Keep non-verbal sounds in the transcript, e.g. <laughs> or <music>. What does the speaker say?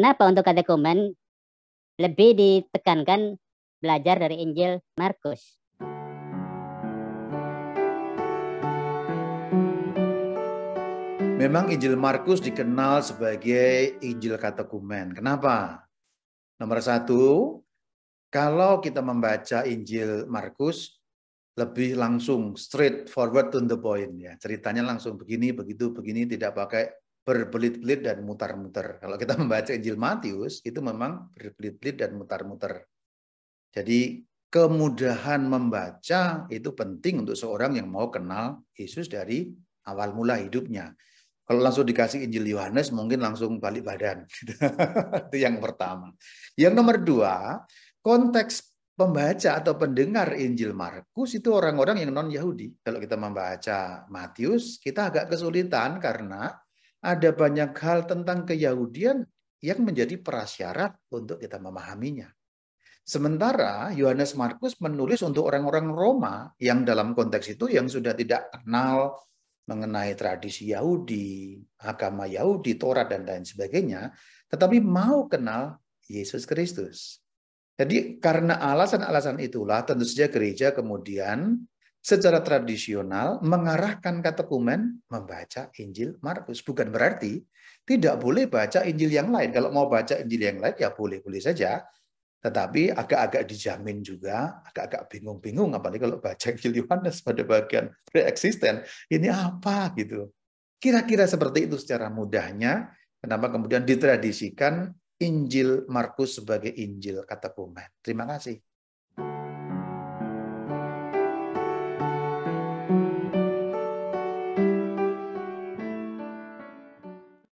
Kenapa untuk katekumen lebih ditekankan belajar dari Injil Markus? Memang Injil Markus dikenal sebagai Injil Katekumen. Kenapa? Nomor satu, kalau kita membaca Injil Markus lebih langsung, straight forward to the point ya. Ceritanya langsung begini, begitu, begini, tidak pakai berbelit-belit dan mutar-muter. Kalau kita membaca Injil Matius, itu memang berbelit-belit dan mutar-muter. Jadi kemudahan membaca itu penting untuk seorang yang mau kenal Yesus dari awal mula hidupnya. Kalau langsung dikasih Injil Yohanes, mungkin langsung balik badan. <laughs> itu yang pertama. Yang nomor dua, konteks pembaca atau pendengar Injil Markus itu orang-orang yang non-Yahudi. Kalau kita membaca Matius, kita agak kesulitan karena ada banyak hal tentang keyahudian yang menjadi prasyarat untuk kita memahaminya. Sementara Yohanes Markus menulis untuk orang-orang Roma yang dalam konteks itu yang sudah tidak kenal mengenai tradisi Yahudi, agama Yahudi, Torah dan lain sebagainya, tetapi mau kenal Yesus Kristus. Jadi karena alasan-alasan itulah tentu saja gereja kemudian secara tradisional mengarahkan katekumen membaca Injil Markus. Bukan berarti tidak boleh baca Injil yang lain. Kalau mau baca Injil yang lain ya boleh-boleh saja. Tetapi agak-agak dijamin juga, agak-agak bingung-bingung. Apalagi kalau baca Injil Yohanes pada bagian pre pre-existen. Ini apa gitu. Kira-kira seperti itu secara mudahnya. Kenapa kemudian ditradisikan Injil Markus sebagai Injil katekumen. Terima kasih.